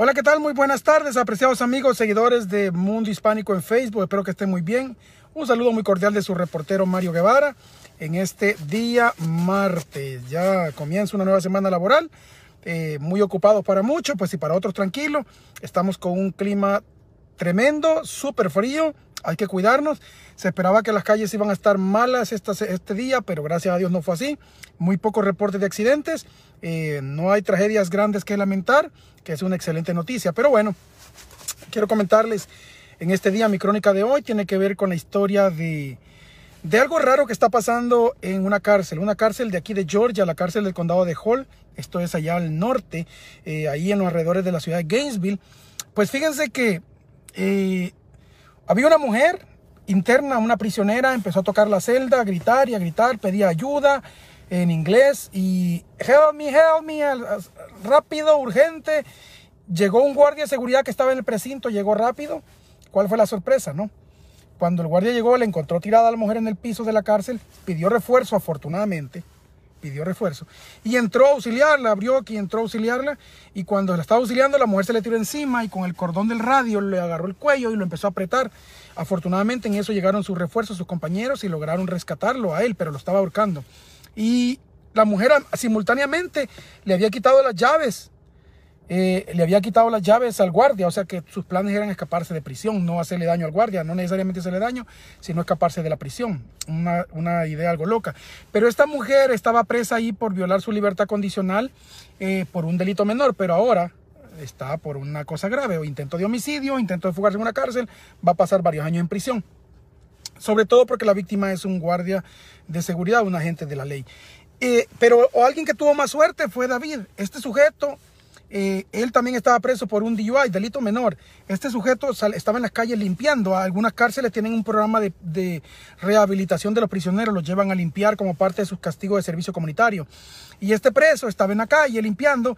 Hola, ¿qué tal? Muy buenas tardes, apreciados amigos, seguidores de Mundo Hispánico en Facebook. Espero que estén muy bien. Un saludo muy cordial de su reportero Mario Guevara en este día martes. Ya comienza una nueva semana laboral, eh, muy ocupado para muchos, pues y para otros tranquilo. Estamos con un clima tremendo, súper frío, hay que cuidarnos. Se esperaba que las calles iban a estar malas este día, pero gracias a Dios no fue así. Muy pocos reportes de accidentes. Eh, no hay tragedias grandes que lamentar, que es una excelente noticia. Pero bueno, quiero comentarles en este día, mi crónica de hoy tiene que ver con la historia de, algo raro que está pasando en una cárcel. Una cárcel de aquí de Georgia, la cárcel del condado de Hall. Esto es allá al norte, eh, ahí en los alrededores de la ciudad de Gainesville. Pues fíjense que... Eh, había una mujer interna, una prisionera, empezó a tocar la celda, a gritar y a gritar, pedía ayuda en inglés y help me, help me, rápido, urgente. Llegó un guardia de seguridad que estaba en el precinto, llegó rápido. ¿Cuál fue la sorpresa, no? Cuando el guardia llegó, le encontró tirada a la mujer en el piso de la cárcel, pidió refuerzo afortunadamente pidió refuerzo. Y entró a auxiliarla, abrió aquí, entró a auxiliarla. Y cuando la estaba auxiliando, la mujer se le tiró encima y con el cordón del radio le agarró el cuello y lo empezó a apretar. Afortunadamente en eso llegaron sus refuerzos, sus compañeros, y lograron rescatarlo a él, pero lo estaba ahorcando. Y la mujer simultáneamente le había quitado las llaves eh, le había quitado las llaves al guardia, o sea que sus planes eran escaparse de prisión, no hacerle daño al guardia, no necesariamente hacerle daño, sino escaparse de la prisión. Una, idea algo loca. Pero esta mujer estaba presa ahí por violar su libertad condicional eh, por un delito menor, pero ahora está por una cosa grave, o intento de homicidio, intento de fugarse en una cárcel, va a pasar varios años en prisión. Sobre todo porque la víctima es un guardia de seguridad, un agente de la ley. Eh, pero o alguien que tuvo más suerte fue David. Este sujeto eh, él también estaba preso por un DUI, delito menor. Este sujeto estaba en las calles limpiando. Algunas cárceles tienen un programa de, rehabilitación de los prisioneros, los llevan a limpiar como parte de sus castigos de servicio comunitario. Y este preso estaba en la calle limpiando.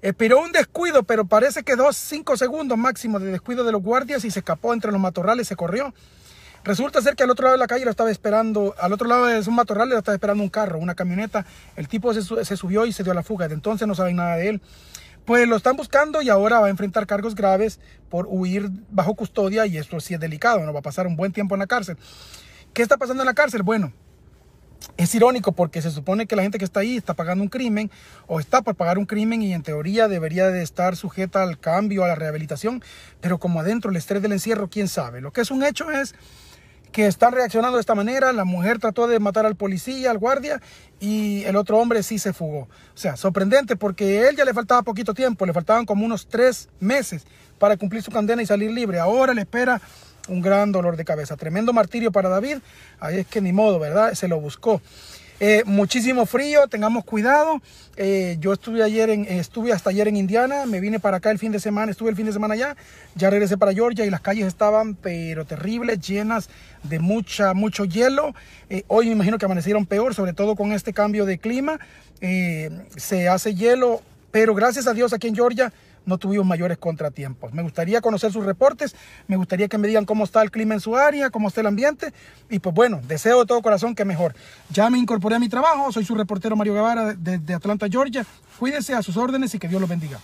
Esperó eh, un descuido, pero parece que dos, cinco segundos máximo de descuido de los guardias y se escapó entre los matorrales, se corrió. Resulta ser que al otro lado de la calle lo estaba esperando, al otro lado de un matorral lo estaba esperando un carro, una camioneta. El tipo se, se subió y se dio a la fuga. Desde entonces no saben nada de él pues lo están buscando y ahora va a enfrentar cargos graves por huir bajo custodia y esto sí es delicado, no va a pasar un buen tiempo en la cárcel. ¿Qué está pasando en la cárcel? Bueno, es irónico porque se supone que la gente que está ahí está pagando un crimen o está por pagar un crimen y en teoría debería de estar sujeta al cambio, a la rehabilitación, pero como adentro el estrés del encierro, quién sabe. Lo que es un hecho es que están reaccionando de esta manera. La mujer trató de matar al policía, al guardia, y el otro hombre sí se fugó. O sea, sorprendente porque a él ya le faltaba poquito tiempo, le faltaban como unos tres meses para cumplir su condena y salir libre. Ahora le espera un gran dolor de cabeza. Tremendo martirio para David. Ahí es que ni modo, ¿verdad? Se lo buscó. Eh, muchísimo frío, tengamos cuidado. Eh, yo estuve ayer en, estuve hasta ayer en Indiana, me vine para acá el fin de semana, estuve el fin de semana allá, ya regresé para Georgia y las calles estaban pero terribles, llenas de mucha, mucho hielo. Eh, hoy me imagino que amanecieron peor, sobre todo con este cambio de clima. se hace hielo, pero gracias a Dios aquí en Georgia no tuvimos mayores contratiempos. Me gustaría conocer sus reportes, me gustaría que me digan cómo está el clima en su área, cómo está el ambiente y pues bueno, deseo de todo corazón que mejor. Ya me incorporé a mi trabajo, soy su reportero Mario Guevara de Atlanta, Georgia. Cuídense a sus órdenes y que Dios los bendiga.